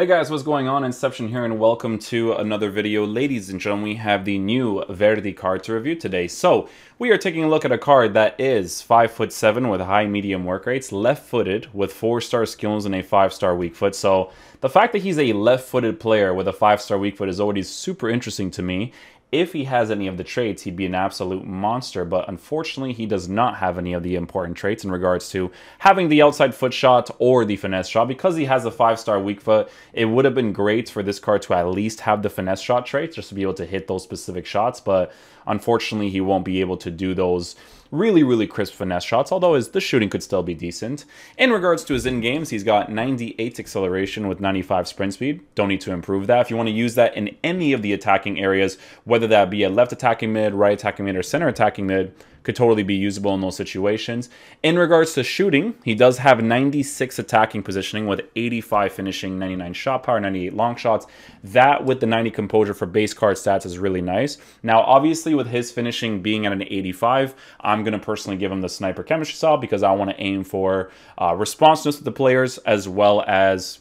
Hey guys, what's going on? Inception here and welcome to another video. Ladies and gentlemen, we have the new Verdi card to review today. So, we are taking a look at a card that is 5 foot 7 with high medium work rates, left-footed with 4-star skills and a 5-star weak foot. So, the fact that he's a left-footed player with a 5-star weak foot is already super interesting to me. If he has any of the traits, he'd be an absolute monster, but unfortunately, he does not have any of the important traits in regards to having the outside foot shot or the finesse shot. Because he has a five-star weak foot, it would have been great for this card to at least have the finesse shot traits just to be able to hit those specific shots, but unfortunately, he won't be able to do those really, really crisp finesse shots, although his, the shooting could still be decent. In regards to his in games, he's got 98 acceleration with 95 sprint speed. Don't need to improve that. If you want to use that in any of the attacking areas, whether that be a left attacking mid, right attacking mid, or center attacking mid, could totally be usable in those situations. In regards to shooting, he does have 96 attacking positioning with 85 finishing, 99 shot power, 98 long shots. That with the 90 composure for base card stats is really nice. Now, obviously, with his finishing being at an 85, I'm going to personally give him the sniper chemistry style because I want to aim for uh, responsiveness with the players as well as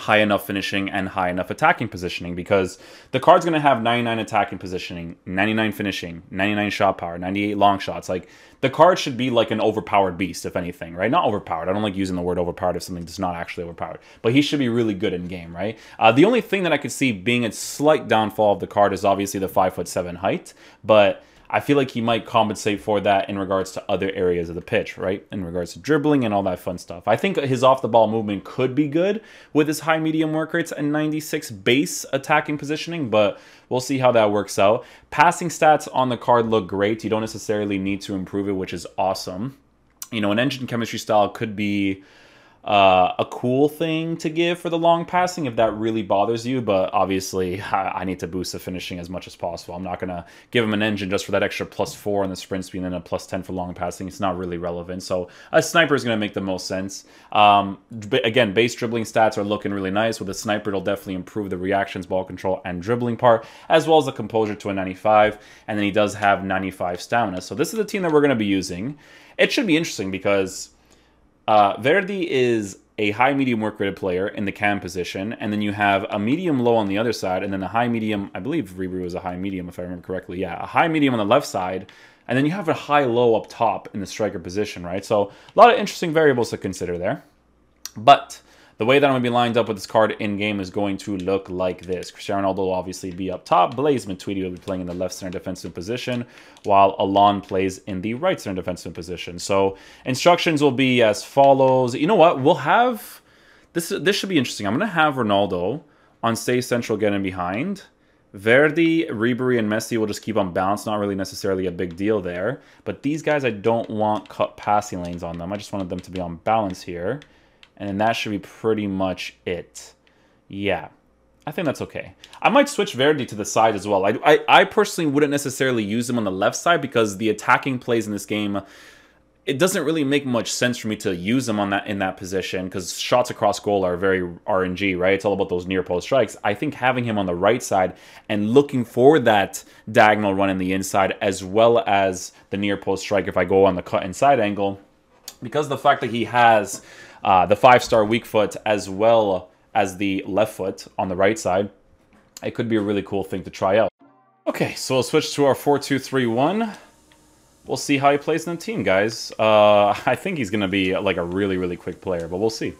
high enough finishing and high enough attacking positioning because the card's going to have 99 attacking positioning, 99 finishing, 99 shot power, 98 long shots. Like the card should be like an overpowered beast, if anything, right? Not overpowered. I don't like using the word overpowered if something that's not actually overpowered, but he should be really good in game, right? Uh, the only thing that I could see being a slight downfall of the card is obviously the five foot seven height, but I feel like he might compensate for that in regards to other areas of the pitch, right? In regards to dribbling and all that fun stuff. I think his off the ball movement could be good with his high medium work rates and 96 base attacking positioning, but we'll see how that works out. Passing stats on the card look great. You don't necessarily need to improve it, which is awesome. You know, an engine chemistry style could be uh, a cool thing to give for the long passing if that really bothers you. But obviously, I, I need to boost the finishing as much as possible. I'm not going to give him an engine just for that extra plus four on the sprint speed and a plus 10 for long passing. It's not really relevant. So a sniper is going to make the most sense. Um, again, base dribbling stats are looking really nice. With a sniper, it'll definitely improve the reactions, ball control, and dribbling part, as well as the composure to a 95. And then he does have 95 stamina. So this is the team that we're going to be using. It should be interesting because uh, Verdi is a high medium work rated player in the cam position, and then you have a medium low on the other side, and then a high medium. I believe Rebrew is a high medium, if I remember correctly. Yeah, a high medium on the left side, and then you have a high low up top in the striker position, right? So a lot of interesting variables to consider there. But the way that I'm going to be lined up with this card in-game is going to look like this. Cristiano Ronaldo will obviously be up top. Blaise Matuidi will be playing in the left center defensive position, while Alon plays in the right center defensive position. So instructions will be as follows. You know what? We'll have... This, this should be interesting. I'm going to have Ronaldo on Stay Central getting behind. Verdi, Ribery, and Messi will just keep on balance. Not really necessarily a big deal there. But these guys, I don't want cut passing lanes on them. I just wanted them to be on balance here. And then that should be pretty much it. Yeah. I think that's okay. I might switch Verdi to the side as well. I, I, I, personally wouldn't necessarily use him on the left side because the attacking plays in this game, it doesn't really make much sense for me to use him on that in that position because shots across goal are very RNG, right? It's all about those near post strikes. I think having him on the right side and looking for that diagonal run in the inside as well as the near post strike if I go on the cut inside angle, because the fact that he has uh, the five star weak foot as well as the left foot on the right side. It could be a really cool thing to try out. Okay, so we'll switch to our 4-2-3-1. We'll see how he plays in the team, guys. Uh, I think he's going to be like a really, really quick player, but we'll see.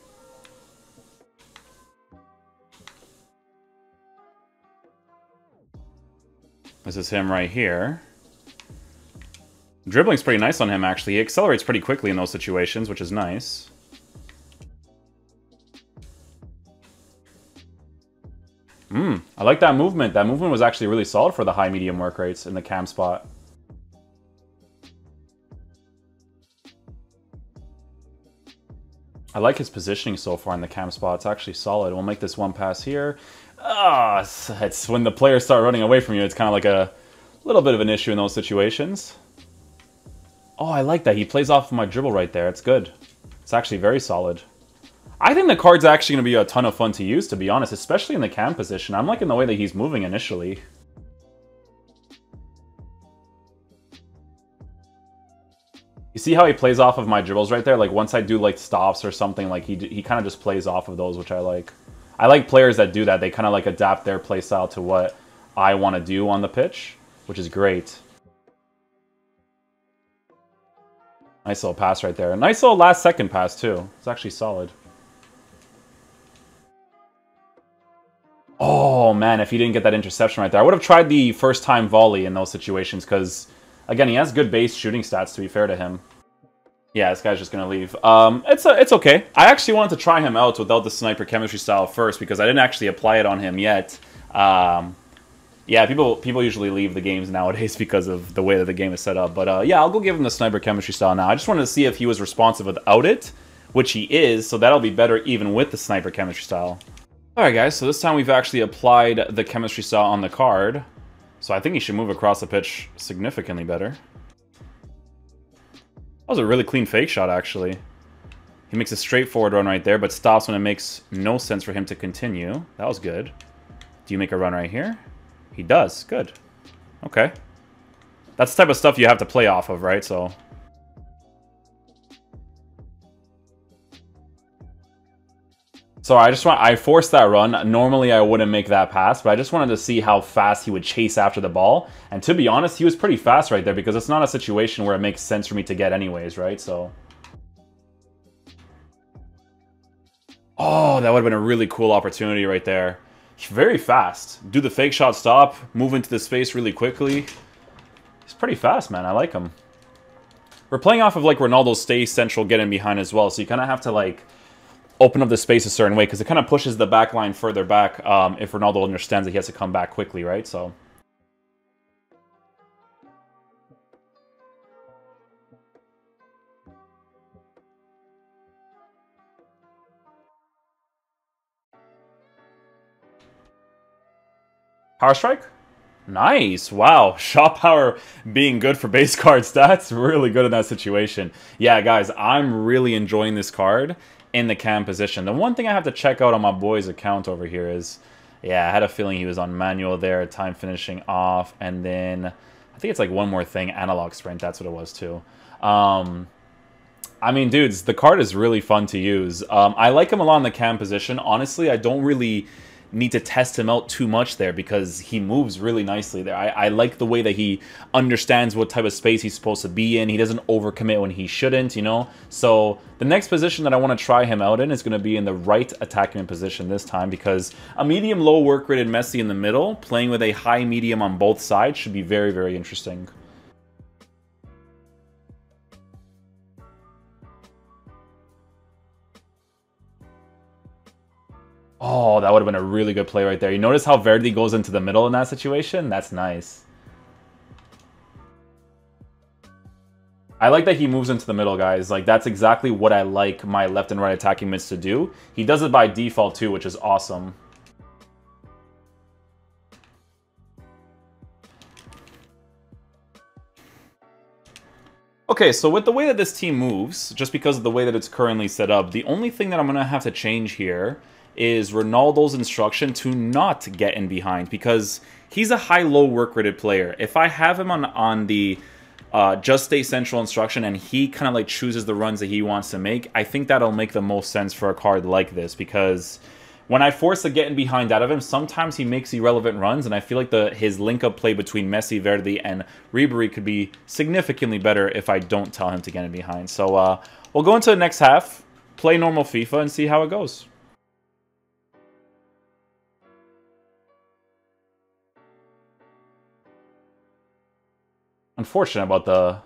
This is him right here. Dribbling's pretty nice on him, actually. He accelerates pretty quickly in those situations, which is nice. Mm, I like that movement. That movement was actually really solid for the high medium work rates in the cam spot. I like his positioning so far in the cam spot. It's actually solid. We'll make this one pass here. Ah, oh, it's when the players start running away from you. It's kind of like a little bit of an issue in those situations. Oh, I like that. He plays off my dribble right there. It's good. It's actually very solid. I think the card's actually going to be a ton of fun to use, to be honest, especially in the cam position. I'm liking the way that he's moving initially. You see how he plays off of my dribbles right there? Like, once I do, like, stops or something, like, he, he kind of just plays off of those, which I like. I like players that do that. They kind of, like, adapt their playstyle to what I want to do on the pitch, which is great. Nice little pass right there. Nice little last second pass, too. It's actually solid. Oh, man, if he didn't get that interception right there. I would have tried the first-time volley in those situations because, again, he has good base shooting stats, to be fair to him. Yeah, this guy's just going to leave. Um, it's, a, uh, it's okay. I actually wanted to try him out without the sniper chemistry style first because I didn't actually apply it on him yet. Um, yeah, people people usually leave the games nowadays because of the way that the game is set up. But uh, yeah, I'll go give him the sniper chemistry style now. I just wanted to see if he was responsive without it, which he is, so that'll be better even with the sniper chemistry style. Alright guys, so this time we've actually applied the chemistry saw on the card. So I think he should move across the pitch significantly better. That was a really clean fake shot actually. He makes a straightforward run right there, but stops when it makes no sense for him to continue. That was good. Do you make a run right here? He does. Good. Okay. That's the type of stuff you have to play off of, right? So So I just want, I forced that run. Normally I wouldn't make that pass, but I just wanted to see how fast he would chase after the ball. And to be honest, he was pretty fast right there because it's not a situation where it makes sense for me to get anyways, right? So. Oh, that would have been a really cool opportunity right there. Very fast. Do the fake shot stop, move into the space really quickly. He's pretty fast, man. I like him. We're playing off of like Ronaldo's stay central getting behind as well. So you kind of have to like open up the space a certain way because it kind of pushes the back line further back um, if Ronaldo understands that he has to come back quickly, right? So. Power Strike? Nice. Wow. Shot power being good for base cards. That's really good in that situation. Yeah, guys, I'm really enjoying this card in the cam position. The one thing I have to check out on my boy's account over here is, yeah, I had a feeling he was on manual there, time finishing off, and then I think it's like one more thing, analog sprint, that's what it was too. Um, I mean, dudes, the card is really fun to use. Um, I like him a lot in the cam position. Honestly, I don't really need to test him out too much there because he moves really nicely there. I, I like the way that he understands what type of space he's supposed to be in. He doesn't overcommit when he shouldn't, you know? So the next position that I want to try him out in is going to be in the right attacking position this time because a medium low work rate and Messi in the middle, playing with a high medium on both sides should be very, very interesting. Oh, that would have been a really good play right there. You notice how Verdi goes into the middle in that situation? That's nice. I like that he moves into the middle, guys. Like, that's exactly what I like my left and right attacking mids to do. He does it by default, too, which is awesome. Okay, so with the way that this team moves, just because of the way that it's currently set up, the only thing that I'm going to have to change here is Ronaldo's instruction to not get in behind because he's a high-low work rated player. If I have him on on the uh, just stay central instruction and he kind of like chooses the runs that he wants to make, I think that'll make the most sense for a card like this because when I force the getting behind out of him, sometimes he makes irrelevant runs, and I feel like the his link-up play between Messi, Verdi, and Ribery could be significantly better if I don't tell him to get in behind. So uh, we'll go into the next half, play normal FIFA, and see how it goes. Unfortunate about the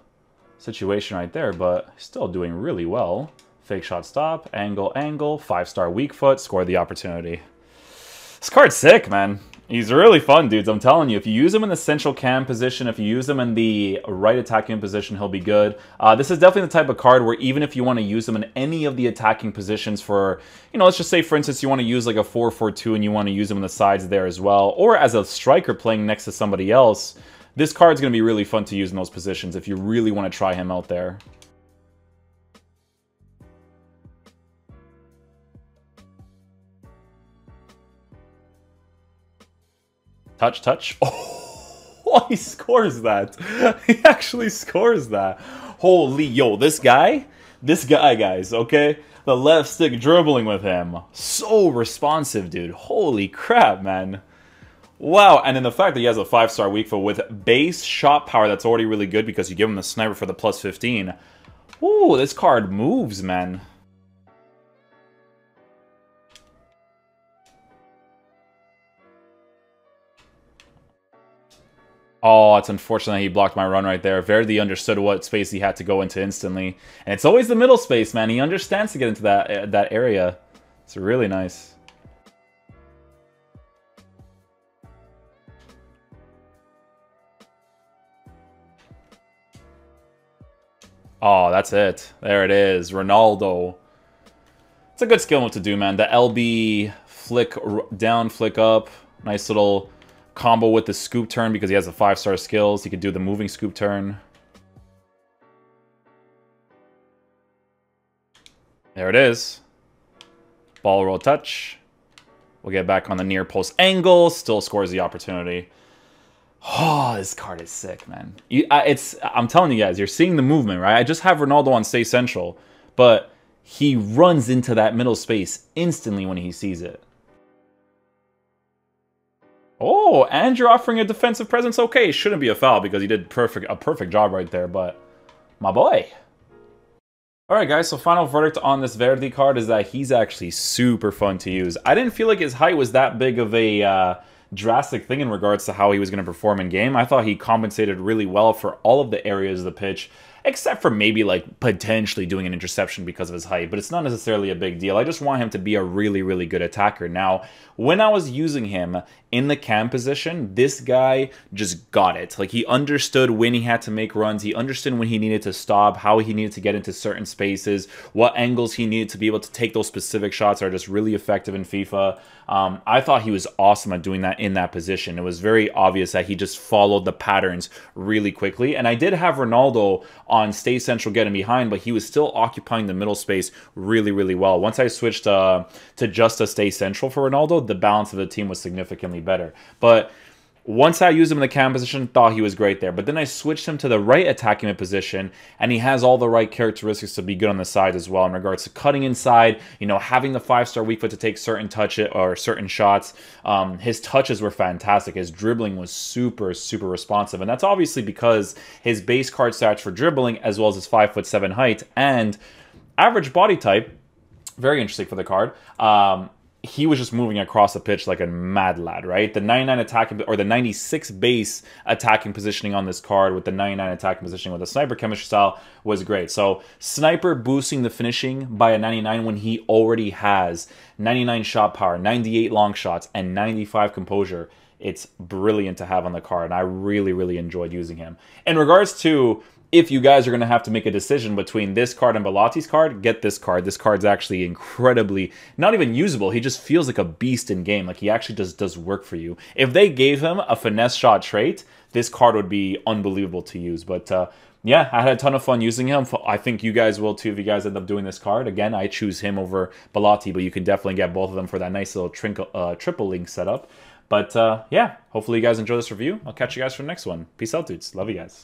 situation right there, but still doing really well. Fake shot stop, angle, angle, five-star weak foot, score the opportunity. This card's sick, man. He's really fun, dudes. I'm telling you, if you use him in the central cam position, if you use him in the right attacking position, he'll be good. Uh, this is definitely the type of card where even if you want to use him in any of the attacking positions for, you know, let's just say, for instance, you want to use like a 4-4-2 and you want to use him in the sides there as well, or as a striker playing next to somebody else, this card's going to be really fun to use in those positions if you really want to try him out there. Touch, touch. Oh, he scores that. He actually scores that. Holy, yo, this guy, this guy, guys, okay? The left stick dribbling with him. So responsive, dude. Holy crap, man. Wow, and then the fact that he has a five-star weak foot with base shot power that's already really good because you give him the sniper for the plus 15. Ooh, this card moves, man. Oh, it's unfortunate he blocked my run right there. Verdi understood what space he had to go into instantly. And it's always the middle space, man. He understands to get into that, uh, that area. It's really nice. Oh, that's it. There it is. Ronaldo. It's a good skill move to do, man. The LB flick down, flick up. Nice little combo with the scoop turn because he has the five-star skills. He could do the moving scoop turn. There it is. Ball roll touch. We'll get back on the near post angle. Still scores the opportunity. Oh, this card is sick, man. You, I, it's I'm telling you guys, you're seeing the movement, right? I just have Ronaldo on stay central, but he runs into that middle space instantly when he sees it. Oh, and you're offering a defensive presence. Okay, shouldn't be a foul because he did perfect a perfect job right there, but my boy. Alright guys, so final verdict on this Verdi card is that he's actually super fun to use. I didn't feel like his height was that big of a uh, drastic thing in regards to how he was going to perform in game. I thought he compensated really well for all of the areas of the pitch except for maybe like potentially doing an interception because of his height, but it's not necessarily a big deal. I just want him to be a really, really good attacker. Now, when I was using him in the cam position, this guy just got it. Like he understood when he had to make runs, he understood when he needed to stop, how he needed to get into certain spaces, what angles he needed to be able to take those specific shots are just really effective in FIFA. Um, I thought he was awesome at doing that in that position. It was very obvious that he just followed the patterns really quickly. And I did have Ronaldo on stay Central getting behind, but he was still occupying the middle space really, really well. Once I switched uh, to just a stay Central for Ronaldo, the balance of the team was significantly better. But once I used him in the cam position, thought he was great there. But then I switched him to the right attacking mid position, and he has all the right characteristics to be good on the side as well in regards to cutting inside, you know, having the five-star weak foot to take certain touch or certain shots. Um, his touches were fantastic. His dribbling was super, super responsive. And that's obviously because his base card stats for dribbling, as well as his five foot seven height and average body type, very interesting for the card. Um, he was just moving across the pitch like a mad lad, right? The 99 attacking or the 96 base attacking positioning on this card with the 99 attacking positioning with the sniper chemistry style was great. So sniper boosting the finishing by a 99 when he already has 99 shot power, 98 long shots, and 95 composure. It's brilliant to have on the card, and I really, really enjoyed using him. In regards to if you guys are going to have to make a decision between this card and Belotti's card, get this card. This card's actually incredibly, not even usable. He just feels like a beast in game. Like he actually just does work for you. If they gave him a finesse shot trait, this card would be unbelievable to use. But uh, yeah, I had a ton of fun using him. I think you guys will too if you guys end up doing this card. Again, I choose him over Bellotti, but you can definitely get both of them for that nice little trinkle, uh, triple link setup. But uh, yeah, hopefully you guys enjoy this review. I'll catch you guys for the next one. Peace out, dudes. Love you guys.